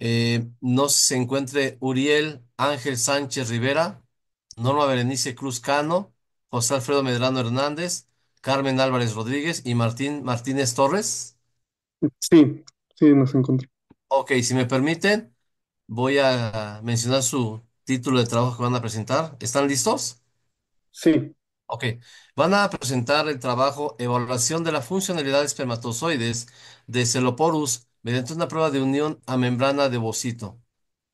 eh, no se encuentre Uriel Ángel Sánchez Rivera, Norma Berenice Cruz Cano, José Alfredo Medrano Hernández, Carmen Álvarez Rodríguez y Martín Martínez Torres. Sí, sí, nos encontré. Ok, si me permiten, voy a mencionar su título de trabajo que van a presentar. ¿Están listos? Sí. Ok, van a presentar el trabajo Evaluación de la funcionalidad de espermatozoides de Celoporus mediante una prueba de unión a membrana de ovocito.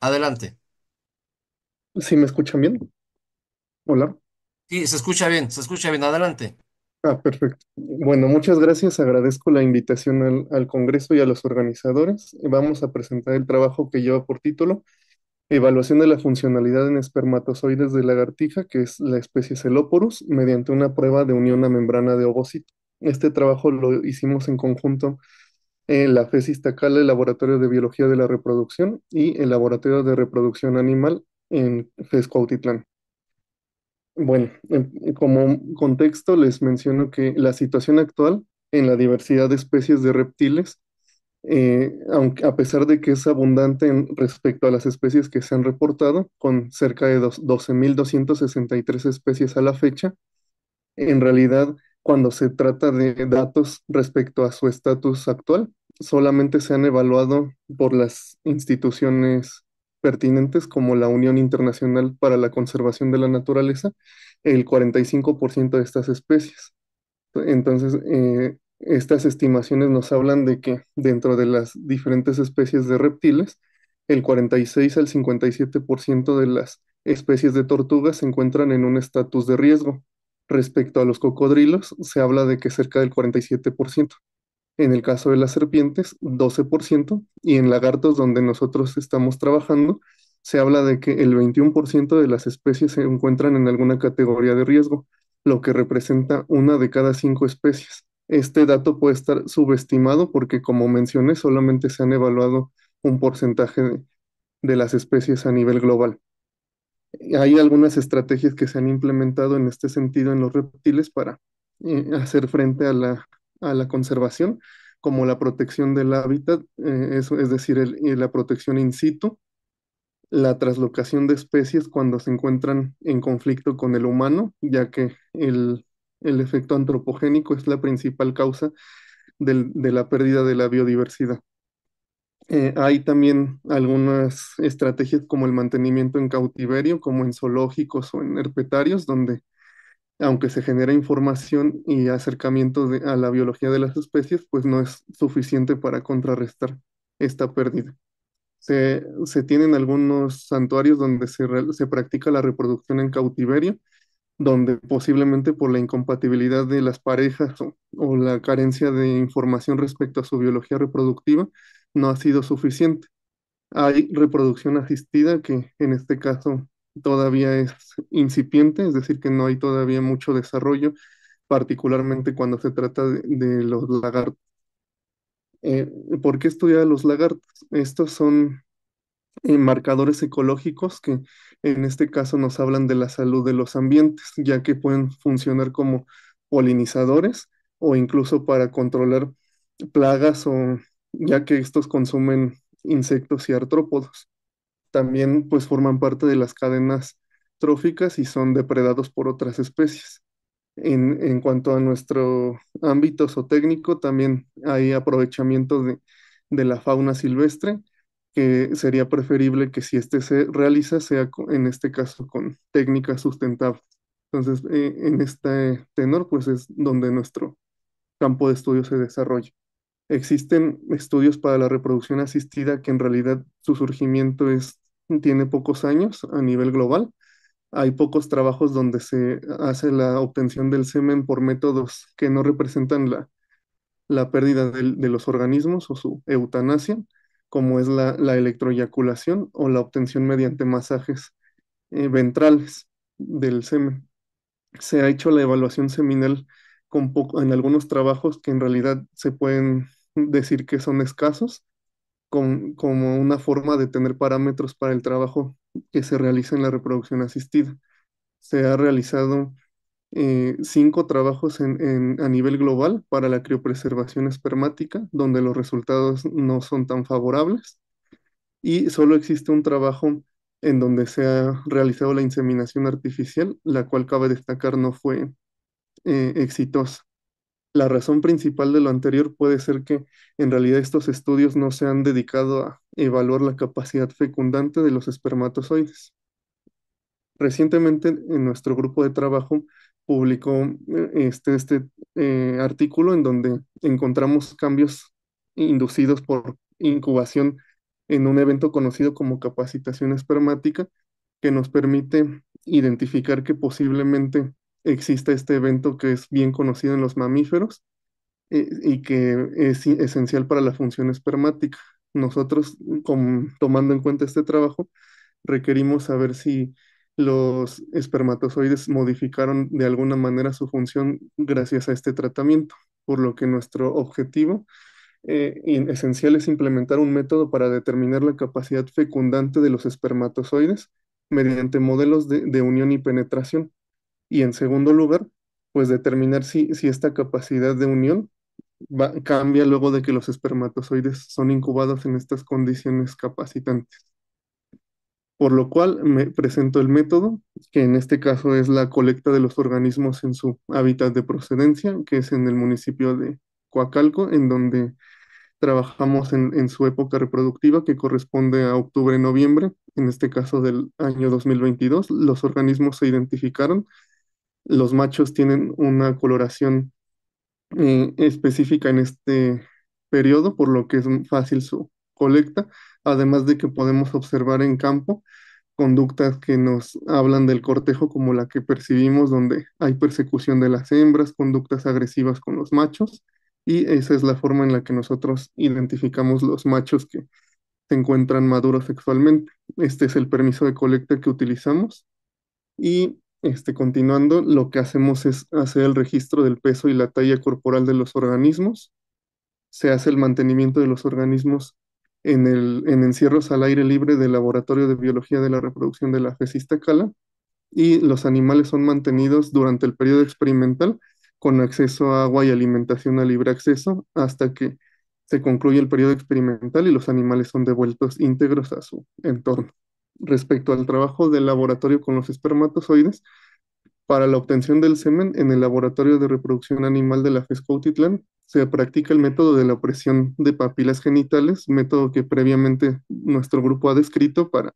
Adelante. ¿Sí me escuchan bien? Hola. Sí, se escucha bien, se escucha bien. Adelante. Ah, perfecto. Bueno, muchas gracias. Agradezco la invitación al, Congreso y a los organizadores. Vamos a presentar el trabajo que lleva por título Evaluación de la funcionalidad en espermatozoides de lagartija, que es la especie Celoporus, mediante una prueba de unión a membrana de ovocito. Este trabajo lo hicimos en conjunto en la FES el Laboratorio de Biología de la Reproducción y el Laboratorio de Reproducción Animal en FES Cuautitlán. Bueno, em, como contexto les menciono que la situación actual en la diversidad de especies de reptiles, eh, aunque, a pesar de que es abundante en, respecto a las especies que se han reportado, con cerca de 12.263 especies a la fecha, en realidad cuando se trata de datos respecto a su estatus actual. Solamente se han evaluado por las instituciones pertinentes como la Unión Internacional para la Conservación de la Naturaleza el 45% de estas especies. Entonces, eh, estas estimaciones nos hablan de que dentro de las diferentes especies de reptiles, el 46 al 57% de las especies de tortugas se encuentran en un estatus de riesgo, Respecto a los cocodrilos, se habla de que cerca del 47%. En el caso de las serpientes, 12%. Y en lagartos, donde nosotros estamos trabajando, se habla de que el 21% de las especies se encuentran en alguna categoría de riesgo, lo que representa una de cada cinco especies. Este dato puede estar subestimado porque, como mencioné, solamente se han evaluado un porcentaje de, de las especies a nivel global. Hay algunas estrategias que se han implementado en este sentido en los reptiles para eh, hacer frente a la, a la, conservación, como la protección del hábitat, eh, es decir, eh, la protección in situ, la traslocación de especies cuando se encuentran en conflicto con el humano, ya que el, efecto antropogénico es la principal causa de la pérdida de la biodiversidad. Eh, hay también algunas estrategias como el mantenimiento en cautiverio, como en zoológicos o en herpetarios, donde aunque se genera información y acercamiento a la biología de las especies, pues no es suficiente para contrarrestar esta pérdida. Se, tienen algunos santuarios donde se, practica la reproducción en cautiverio, donde posiblemente por la incompatibilidad de las parejas o, la carencia de información respecto a su biología reproductiva, no ha sido suficiente. Hay reproducción asistida que en este caso todavía es incipiente, es decir, que no hay todavía mucho desarrollo, particularmente cuando se trata de, los lagartos. Eh, ¿Por qué estudiar a los lagartos? Estos son eh, marcadores ecológicos que en este caso nos hablan de la salud de los ambientes, ya que pueden funcionar como polinizadores o incluso para controlar plagas o ya que estos consumen insectos y artrópodos. También pues forman parte de las cadenas tróficas y son depredados por otras especies. En, cuanto a nuestro ámbito zootécnico, también hay aprovechamiento de, la fauna silvestre, que sería preferible que si este se realiza sea en este caso con técnicas sustentables. Entonces, eh, en este tenor, pues es donde nuestro campo de estudio se desarrolla. Existen estudios para la reproducción asistida que en realidad su surgimiento es, tiene pocos años a nivel global. Hay pocos trabajos donde se hace la obtención del semen por métodos que no representan la, la pérdida de, los organismos o su eutanasia, como es la, la electroyaculación o la obtención mediante masajes eh, ventrales del semen. Se ha hecho la evaluación seminal con en algunos trabajos que en realidad se pueden decir que son escasos como una forma de tener parámetros para el trabajo que se realiza en la reproducción asistida. Se ha realizado eh, cinco trabajos a nivel global para la criopreservación espermática, donde los resultados no son tan favorables. Y solo existe un trabajo en donde se ha realizado la inseminación artificial, la cual cabe destacar no fue eh, exitosa. La razón principal de lo anterior puede ser que en realidad estos estudios no se han dedicado a evaluar la capacidad fecundante de los espermatozoides. Recientemente en nuestro grupo de trabajo publicó eh, este, este eh, artículo en donde encontramos cambios inducidos por incubación en un evento conocido como capacitación espermática que nos permite identificar que posiblemente existe este evento que es bien conocido en los mamíferos eh, y que es esencial para la función espermática. Nosotros, tomando en cuenta este trabajo, requerimos saber si los espermatozoides modificaron de alguna manera su función gracias a este tratamiento, por lo que nuestro objetivo eh, esencial es implementar un método para determinar la capacidad fecundante de los espermatozoides mediante modelos de unión y penetración y en segundo lugar, pues determinar si, si esta capacidad de unión cambia luego de que los espermatozoides son incubados en estas condiciones capacitantes. Por lo cual me presento el método, que en este caso es la colecta de los organismos en su hábitat de procedencia, que es en el municipio de Coacalco, en donde trabajamos en, en su época reproductiva, que corresponde a octubre-noviembre, en este caso del año 2022. Los organismos se identificaron los machos tienen una coloración eh, específica en este periodo, por lo que es fácil su colecta, además de que podemos observar en campo conductas que nos hablan del cortejo como la que percibimos, donde hay persecución de las hembras, conductas agresivas con los machos, y esa es la forma en la que nosotros identificamos los machos que se encuentran maduros sexualmente. Este es el permiso de colecta que utilizamos y este, continuando, lo que hacemos es hacer el registro del peso y la talla corporal de los organismos. Se hace el mantenimiento de los organismos en, en encierros al aire libre del Laboratorio de Biología de la Reproducción de la Fesista Cala y los animales son mantenidos durante el periodo experimental con acceso a agua y alimentación a libre acceso hasta que se concluye el periodo experimental y los animales son devueltos íntegros a su entorno respecto al trabajo del laboratorio con los espermatozoides para la obtención del semen en el laboratorio de reproducción animal de la fesco se practica el método de la presión de papilas genitales, método que previamente nuestro grupo ha descrito para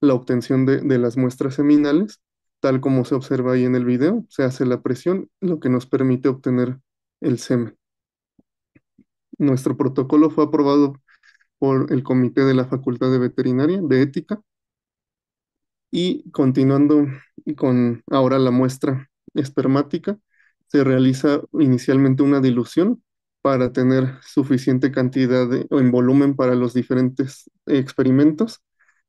la obtención de, de las muestras seminales, tal como se observa ahí en el video, se hace la presión, lo que nos permite obtener el semen. Nuestro protocolo fue aprobado por el Comité de la Facultad de Veterinaria de Ética y continuando con ahora la muestra espermática, se realiza inicialmente una dilución para tener suficiente cantidad o en volumen para los diferentes experimentos.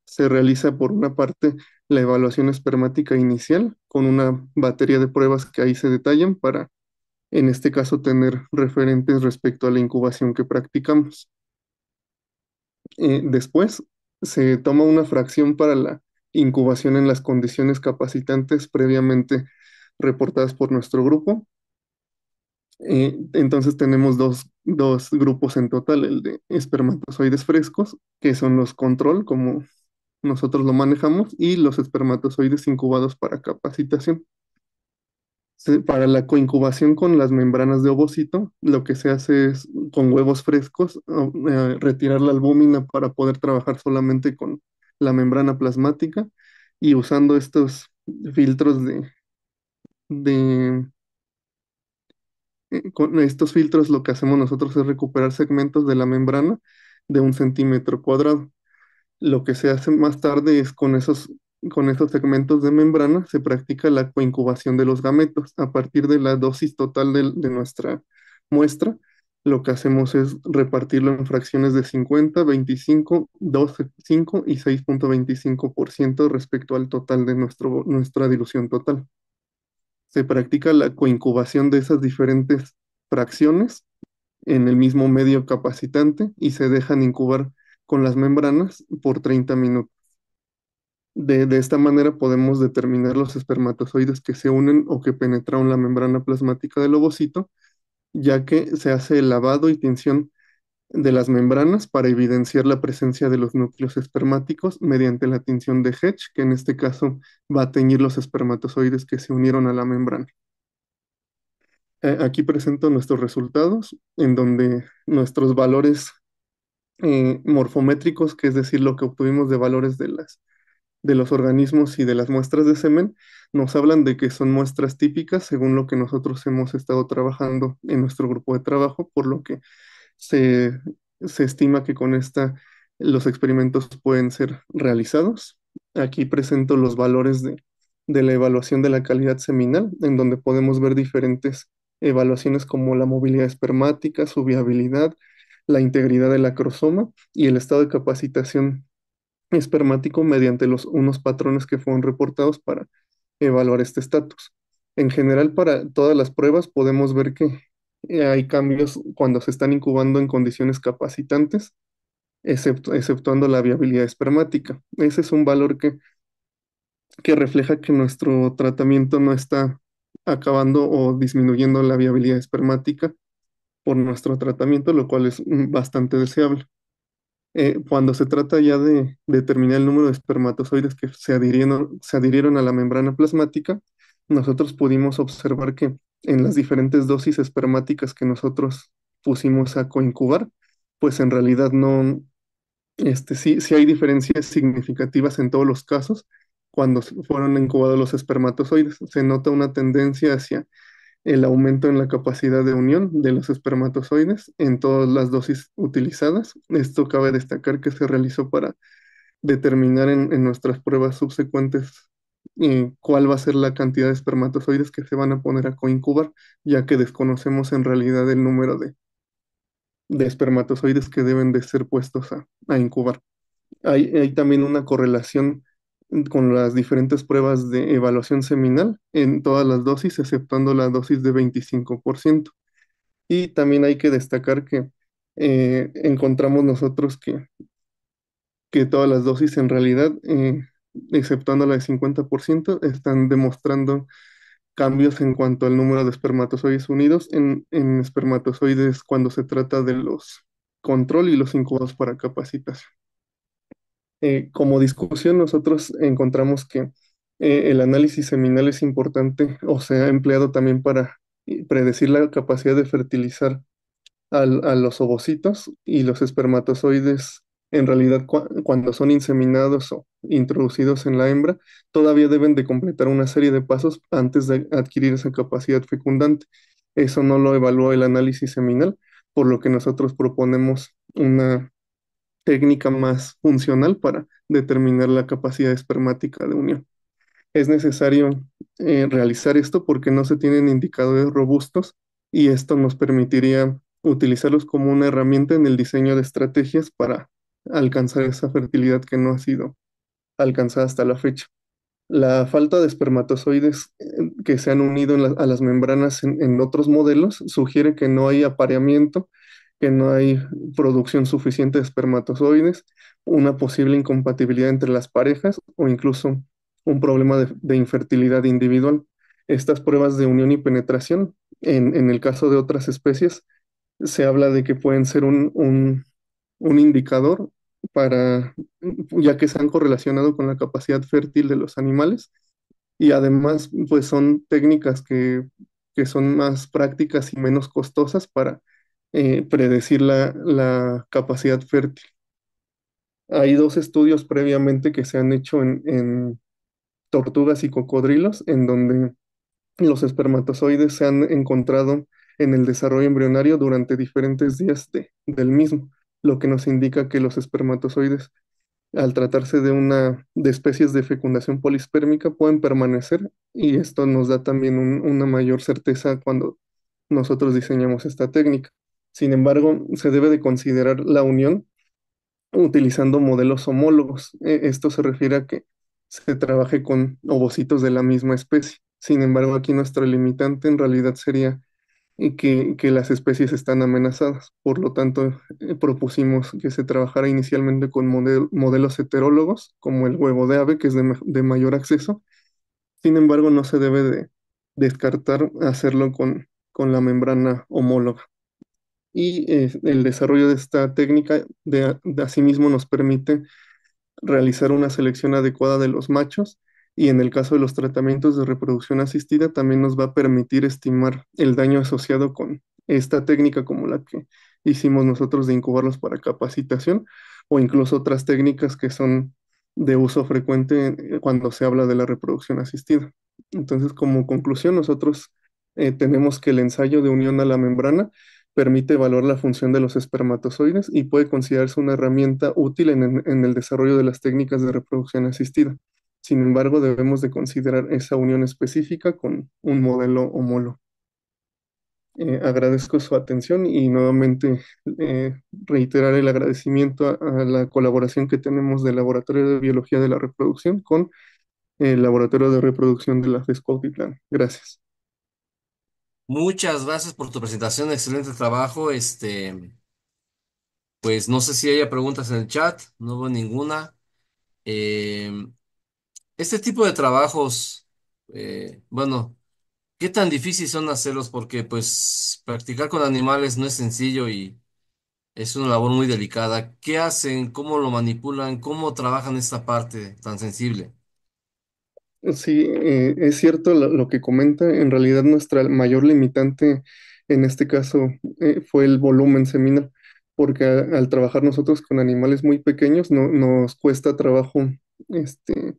Se realiza por una parte la evaluación espermática inicial con una batería de pruebas que ahí se detallan para, en este caso, tener referentes respecto a la incubación que practicamos. Eh, después se toma una fracción para la incubación en las condiciones capacitantes previamente reportadas por nuestro grupo. Eh, entonces tenemos dos, grupos en total, el de espermatozoides frescos, que son los control, como nosotros lo manejamos, y los espermatozoides incubados para capacitación. Para la coincubación con las membranas de ovocito, lo que se hace es con huevos frescos eh, retirar la albúmina para poder trabajar solamente con la membrana plasmática y usando estos filtros de, de eh, con estos filtros lo que hacemos nosotros es recuperar segmentos de la membrana de un centímetro cuadrado. Lo que se hace más tarde es con esos, con esos segmentos de membrana se practica la coincubación de los gametos a partir de la dosis total de nuestra muestra lo que hacemos es repartirlo en fracciones de 50, 25, 12, y 6.25% respecto al total de nuestro, nuestra dilución total. Se practica la coincubación de esas diferentes fracciones en el mismo medio capacitante y se dejan incubar con las membranas por 30 minutos. De, de esta manera podemos determinar los espermatozoides que se unen o que penetraron la membrana plasmática del ovocito ya que se hace el lavado y tinción de las membranas para evidenciar la presencia de los núcleos espermáticos mediante la tinción de Hedge, que en este caso va a teñir los espermatozoides que se unieron a la membrana. Eh, aquí presento nuestros resultados, en donde nuestros valores eh, morfométricos, que es decir, lo que obtuvimos de valores de las de los organismos y de las muestras de semen nos hablan de que son muestras típicas según lo que nosotros hemos estado trabajando en nuestro grupo de trabajo, por lo que se, estima que con esta los experimentos pueden ser realizados. Aquí presento los valores de, de la evaluación de la calidad seminal, en donde podemos ver diferentes evaluaciones como la movilidad espermática, su viabilidad, la integridad del acrosoma y el estado de capacitación espermático mediante los, unos patrones que fueron reportados para evaluar este estatus. En general, para todas las pruebas podemos ver que eh, hay cambios cuando se están incubando en condiciones capacitantes, exceptuando la viabilidad espermática. Ese es un valor que, que refleja que nuestro tratamiento no está acabando o disminuyendo la viabilidad espermática por nuestro tratamiento, lo cual es mm, bastante deseable. Eh, cuando se trata ya de, determinar el número de espermatozoides que se adhirieron, se adhirieron a la membrana plasmática, nosotros pudimos observar que en las diferentes dosis espermáticas que nosotros pusimos a coincubar, pues en realidad no, este, sí, sí hay diferencias significativas en todos los casos cuando fueron incubados los espermatozoides. Se nota una tendencia hacia el aumento en la capacidad de unión de los espermatozoides en todas las dosis utilizadas. Esto cabe destacar que se realizó para determinar en, nuestras pruebas subsecuentes eh, cuál va a ser la cantidad de espermatozoides que se van a poner a coincubar, ya que desconocemos en realidad el número de, de espermatozoides que deben de ser puestos a, incubar. Hay, hay también una correlación con las diferentes pruebas de evaluación seminal en todas las dosis, exceptuando la dosis de 25%. Y también hay que destacar que eh, encontramos nosotros que, que todas las dosis en realidad, eh, exceptuando la de 50%, están demostrando cambios en cuanto al número de espermatozoides unidos en, en espermatozoides cuando se trata de los control y los incubados para capacitación. Eh, como discusión nosotros encontramos que eh, el análisis seminal es importante o se ha empleado también para eh, predecir la capacidad de fertilizar a los ovocitos y los espermatozoides en realidad cuando son inseminados o introducidos en la hembra, todavía deben de completar una serie de pasos antes de adquirir esa capacidad fecundante. Eso no lo evalúa el análisis seminal, por lo que nosotros proponemos una técnica más funcional para determinar la capacidad espermática de unión. Es necesario eh, realizar esto porque no se tienen indicadores robustos y esto nos permitiría utilizarlos como una herramienta en el diseño de estrategias para alcanzar esa fertilidad que no ha sido alcanzada hasta la fecha. La falta de espermatozoides eh, que se han unido a las membranas en otros modelos sugiere que no hay apareamiento que no hay producción suficiente de espermatozoides, una posible incompatibilidad entre las parejas o incluso un problema de, infertilidad individual. Estas pruebas de unión y penetración, en, el caso de otras especies, se habla de que pueden ser un, indicador para, ya que se han correlacionado con la capacidad fértil de los animales y además pues son técnicas que, que son más prácticas y menos costosas para eh, predecir la, la, capacidad fértil. Hay dos estudios previamente que se han hecho en, tortugas y cocodrilos, en donde los espermatozoides se han encontrado en el desarrollo embrionario durante diferentes días de, del mismo, lo que nos indica que los espermatozoides, al tratarse de una de especies de fecundación polispérmica, pueden permanecer y esto nos da también una mayor certeza cuando nosotros diseñamos esta técnica. Sin embargo, se debe de considerar la unión utilizando modelos homólogos. E, esto se refiere a que se trabaje con ovocitos de la misma especie. Sin embargo, aquí nuestra limitante en realidad sería eh, que, las especies están amenazadas. Por lo tanto, eh, propusimos que se trabajara inicialmente con modelos heterólogos, como el huevo de ave, que es de, mayor acceso. Sin embargo, no se debe de descartar hacerlo con la membrana homóloga y eh, el desarrollo de esta técnica de, asimismo nos permite realizar una selección adecuada de los machos y en el caso de los tratamientos de reproducción asistida también nos va a permitir estimar el daño asociado con esta técnica como la que hicimos nosotros de incubarlos para capacitación o incluso otras técnicas que son de uso frecuente cuando se habla de la reproducción asistida. Entonces, como conclusión, nosotros eh, tenemos que el ensayo de unión a la membrana permite evaluar la función de los espermatozoides y puede considerarse una herramienta útil en, el desarrollo de las técnicas de reproducción asistida. Sin embargo, debemos de considerar esa unión específica con un modelo homólogo. Eh, agradezco su atención y nuevamente eh, reiterar el agradecimiento a, la colaboración que tenemos del Laboratorio de Biología de la Reproducción con el Laboratorio de Reproducción de la FESCO Gracias. Muchas gracias por tu presentación, excelente trabajo. Este, pues no sé si haya preguntas en el chat, no veo ninguna. Eh, este tipo de trabajos, eh, bueno, ¿qué tan difícil son hacerlos? Porque pues practicar con animales no es sencillo y es una labor muy delicada. ¿Qué hacen? ¿Cómo lo manipulan? ¿Cómo trabajan esta parte tan sensible? Sí, eh, es cierto lo, que comenta. En realidad nuestra mayor limitante en este caso eh, fue el volumen seminal, porque al trabajar nosotros con animales muy pequeños no, nos cuesta trabajo este,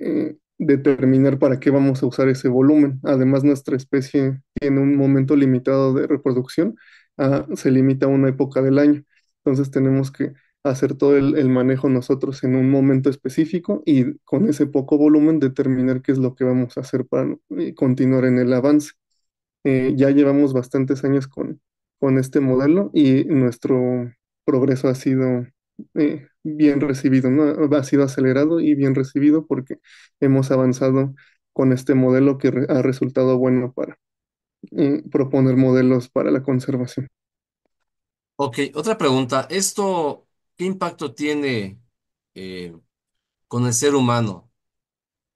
eh, determinar para qué vamos a usar ese volumen. Además, nuestra especie tiene un momento limitado de reproducción, ah, se limita a una época del año. Entonces tenemos que hacer todo el, manejo nosotros en un momento específico y con ese poco volumen determinar qué es lo que vamos a hacer para eh, continuar en el avance. Eh, ya llevamos bastantes años con, con este modelo y nuestro progreso ha sido eh, bien recibido, ha sido acelerado y bien recibido porque hemos avanzado con este modelo que ha resultado bueno para proponer modelos para la conservación. Ok, otra pregunta. Esto ¿Qué impacto tiene eh, con el ser humano?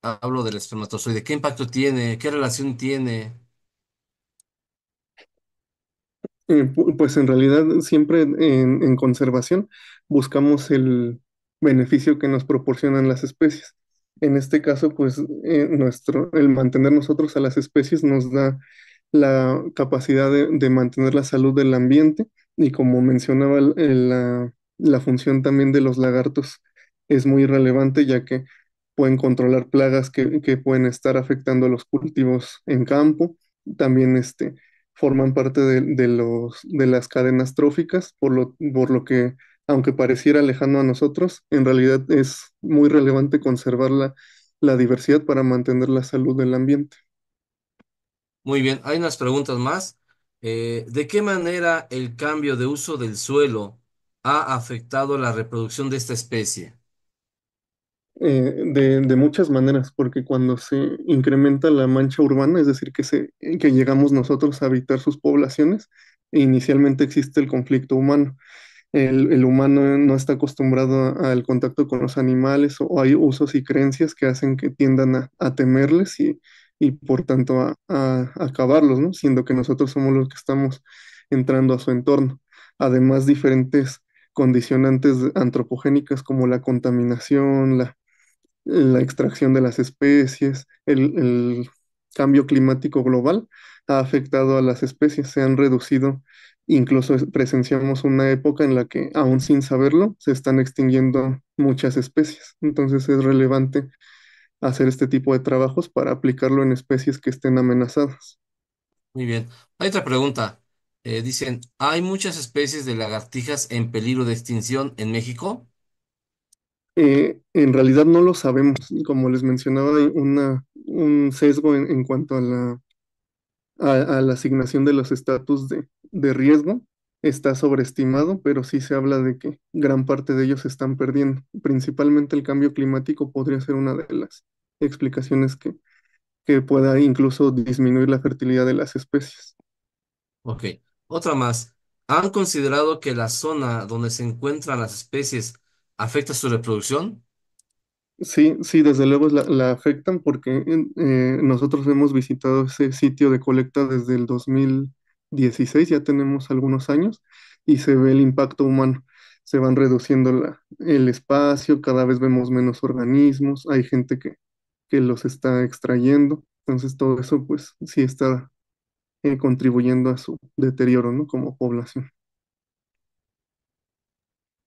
Hablo del espermatozoide. ¿Qué impacto tiene? ¿Qué relación tiene? Eh, pues en realidad siempre en, conservación buscamos el beneficio que nos proporcionan las especies. En este caso, pues eh, nuestro, el mantener nosotros a las especies nos da la capacidad de, mantener la salud del ambiente y como mencionaba la, la función también de los lagartos es muy relevante ya que pueden controlar plagas que, pueden estar afectando a los cultivos en campo. También este, forman parte de, los, de las cadenas tróficas, por lo, por lo que, aunque pareciera lejano a nosotros, en realidad es muy relevante conservar la, diversidad para mantener la salud del ambiente. Muy bien, hay unas preguntas más. Eh, ¿De qué manera el cambio de uso del suelo ha afectado la reproducción de esta especie? Eh, de, muchas maneras, porque cuando se incrementa la mancha urbana, es decir, que, se, que llegamos nosotros a habitar sus poblaciones, inicialmente existe el conflicto humano. El, humano no está acostumbrado al contacto con los animales o hay usos y creencias que hacen que tiendan a, temerles y, por tanto a, a, acabarlos, ¿no? siendo que nosotros somos los que estamos entrando a su entorno. Además, diferentes condicionantes antropogénicas como la contaminación, la, extracción de las especies, el, el, cambio climático global ha afectado a las especies, se han reducido, incluso presenciamos una época en la que aún sin saberlo se están extinguiendo muchas especies. Entonces es relevante hacer este tipo de trabajos para aplicarlo en especies que estén amenazadas. Muy bien. Hay otra pregunta. Eh, dicen, ¿hay muchas especies de lagartijas en peligro de extinción en México? Eh, en realidad no lo sabemos. Como les mencionaba, hay una, un sesgo en, cuanto a la, a, la asignación de los estatus de, riesgo. Está sobreestimado, pero sí se habla de que gran parte de ellos se están perdiendo. Principalmente el cambio climático podría ser una de las explicaciones que, que pueda incluso disminuir la fertilidad de las especies. Ok. Otra más, ¿han considerado que la zona donde se encuentran las especies afecta su reproducción? Sí, sí, desde luego la, afectan porque eh, nosotros hemos visitado ese sitio de colecta desde el 2016, ya tenemos algunos años, y se ve el impacto humano. Se van reduciendo el espacio, cada vez vemos menos organismos, hay gente que, que los está extrayendo. Entonces todo eso pues sí está eh, contribuyendo a su deterioro, ¿no? Como población.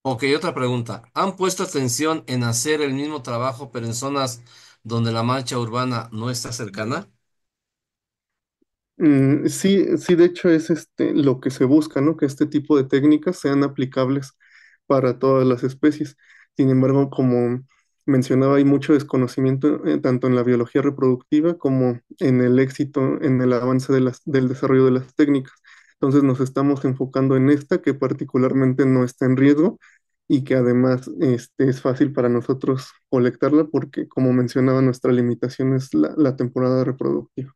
Ok, otra pregunta. ¿Han puesto atención en hacer el mismo trabajo, pero en zonas donde la mancha urbana no está cercana? Mm, sí, sí, de hecho es este lo que se busca, ¿no? Que este tipo de técnicas sean aplicables para todas las especies. Sin embargo, como mencionaba, hay mucho desconocimiento eh, tanto en la biología reproductiva como en el éxito, en el avance del desarrollo de las técnicas. Entonces nos estamos enfocando en esta que particularmente no está en riesgo y que además este, es fácil para nosotros colectarla porque, como mencionaba, nuestra limitación es la, temporada reproductiva.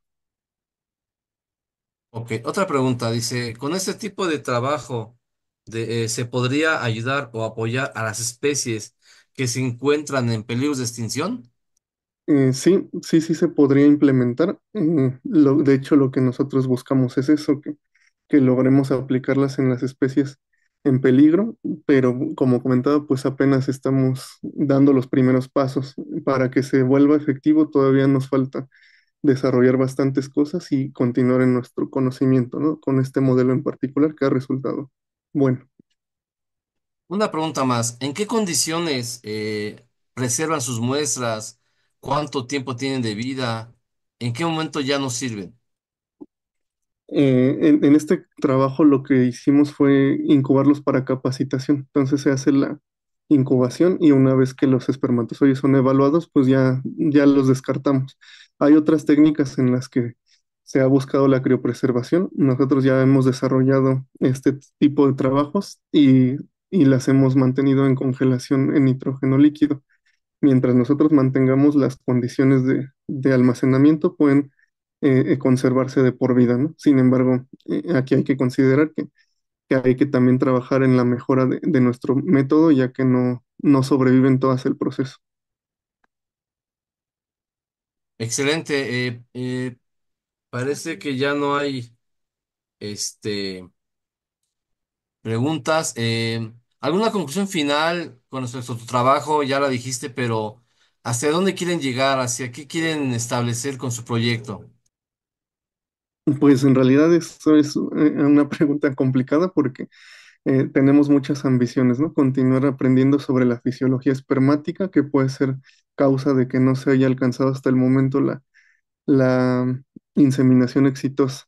Ok, otra pregunta, dice, ¿con este tipo de trabajo de, eh, se podría ayudar o apoyar a las especies que se encuentran en peligros de extinción? Eh, sí, sí, sí se podría implementar. Eh, de hecho, lo que nosotros buscamos es eso, que, que logremos aplicarlas en las especies en peligro, pero como comentaba, pues apenas estamos dando los primeros pasos. Para que se vuelva efectivo, todavía nos falta desarrollar bastantes cosas y continuar en nuestro conocimiento, ¿no? Con este modelo en particular que ha resultado bueno. Una pregunta más. ¿En qué condiciones eh, reservan sus muestras? ¿Cuánto tiempo tienen de vida? ¿En qué momento ya no sirven? Eh, en, este trabajo lo que hicimos fue incubarlos para capacitación. Entonces se hace la incubación y una vez que los espermatozoides son evaluados, pues ya, ya los descartamos. Hay otras técnicas en las que se ha buscado la criopreservación. Nosotros ya hemos desarrollado este tipo de trabajos y y las hemos mantenido en congelación en nitrógeno líquido. Mientras nosotros mantengamos las condiciones de, almacenamiento, pueden eh, eh, conservarse de por vida, ¿no? Sin embargo, eh, aquí hay que considerar que, hay que también trabajar en la mejora de, nuestro método, ya que no, no sobreviven todas el proceso. Excelente. parece que ya no hay este preguntas. Eh, ¿alguna conclusión final con respecto a tu trabajo? Ya la dijiste, pero ¿hacia dónde quieren llegar? ¿Hacia qué quieren establecer con su proyecto? Pues en realidad eso es eh, una pregunta complicada porque eh, tenemos muchas ambiciones, ¿no? Continuar aprendiendo sobre la fisiología espermática, que puede ser causa de que no se haya alcanzado hasta el momento la, la inseminación exitosa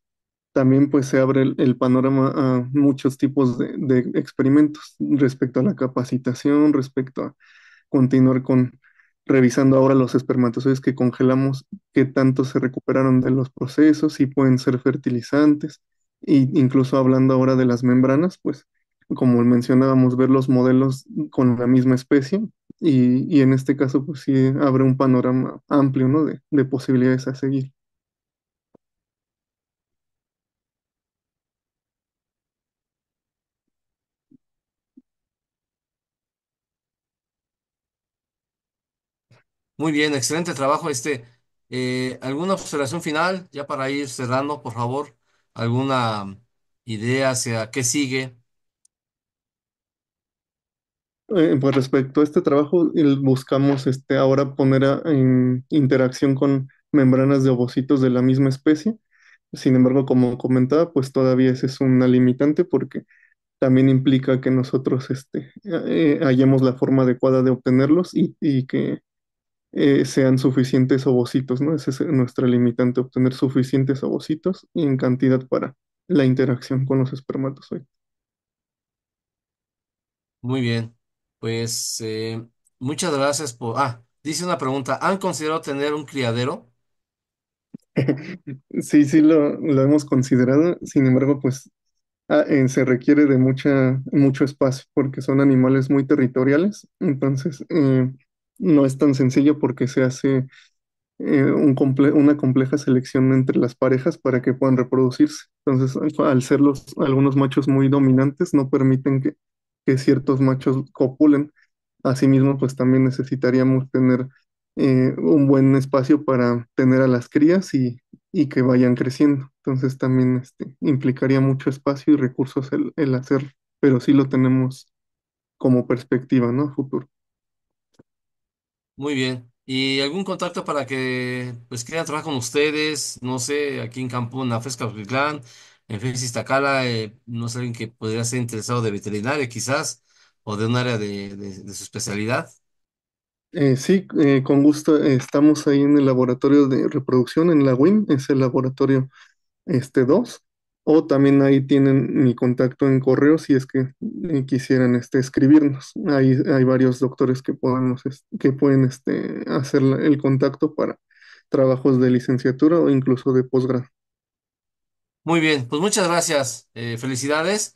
también pues se abre el, panorama a muchos tipos de, experimentos respecto a la capacitación, respecto a continuar con revisando ahora los espermatozoides que congelamos, qué tanto se recuperaron de los procesos, si pueden ser fertilizantes, e incluso hablando ahora de las membranas, pues como mencionábamos, ver los modelos con la misma especie y, en este caso pues sí abre un panorama amplio, ¿no? de posibilidades a seguir. Muy bien, excelente trabajo. Este, eh, ¿alguna observación final? Ya para ir cerrando, por favor, ¿alguna idea hacia qué sigue? Eh, pues respecto a este trabajo, buscamos este, ahora poner en interacción con membranas de ovocitos de la misma especie. Sin embargo, como comentaba, pues todavía ese es una limitante porque también implica que nosotros este, eh, hallemos la forma adecuada de obtenerlos y, y que eh, sean suficientes ovocitos, ¿no? Ese es eh, nuestra limitante, obtener suficientes ovocitos en cantidad para la interacción con los espermatozoides. Muy bien, pues eh, muchas gracias por... Ah, dice una pregunta, ¿han considerado tener un criadero? Sí, sí, lo, lo hemos considerado, sin embargo, pues ah, se requiere de mucha, mucho espacio porque son animales muy territoriales, entonces no es tan sencillo porque se hace eh, una compleja selección entre las parejas para que puedan reproducirse. Entonces, al ser los, algunos machos muy dominantes, no permiten que, que ciertos machos copulen. Asimismo, pues también necesitaríamos tener eh, un buen espacio para tener a las crías y, que vayan creciendo. Entonces también este, implicaría mucho espacio y recursos el, el hacer, pero sí lo tenemos como perspectiva, ¿no? Futuro. Muy bien. ¿Y algún contacto para que pues quieran trabajar con ustedes? No sé, aquí en Campo, en Fresca Clan, en Félix eh, no sé, alguien que podría ser interesado de veterinaria quizás, o de un área de, su especialidad. Eh, sí, eh, con gusto. Estamos ahí en el laboratorio de reproducción en la WIM, es el laboratorio este 2. O también ahí tienen mi contacto en correo si es que eh, quisieran este, escribirnos. hay varios doctores que, que pueden este, hacer el contacto para trabajos de licenciatura o incluso de posgrado. Muy bien, pues muchas gracias. Eh, felicidades.